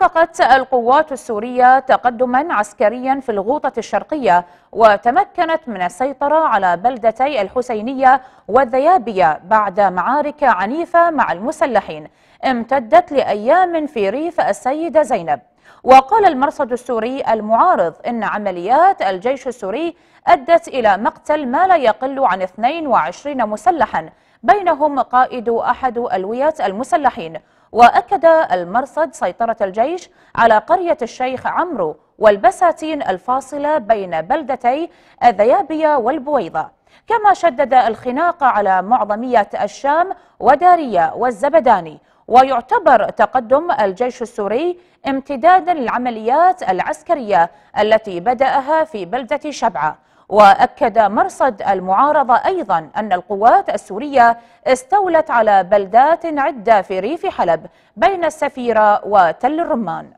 حققت القوات السورية تقدما عسكريا في الغوطة الشرقية وتمكنت من السيطرة على بلدتي الحسينية والذيابية بعد معارك عنيفة مع المسلحين امتدت لأيام في ريف السيدة زينب وقال المرصد السوري المعارض إن عمليات الجيش السوري أدت إلى مقتل ما لا يقل عن 22 مسلحا بينهم قائد أحد ألوية المسلحين وأكد المرصد سيطرة الجيش على قرية الشيخ عمرو والبساتين الفاصلة بين بلدتي الذيابية والبويضة كما شدد الخناق على معظمية الشام ودارية والزبداني ويعتبر تقدم الجيش السوري امتدادا للعمليات العسكرية التي بدأها في بلدة شبعة وأكد مرصد المعارضة أيضا أن القوات السورية استولت على بلدات عدة في ريف حلب بين السفيرة وتل الرمان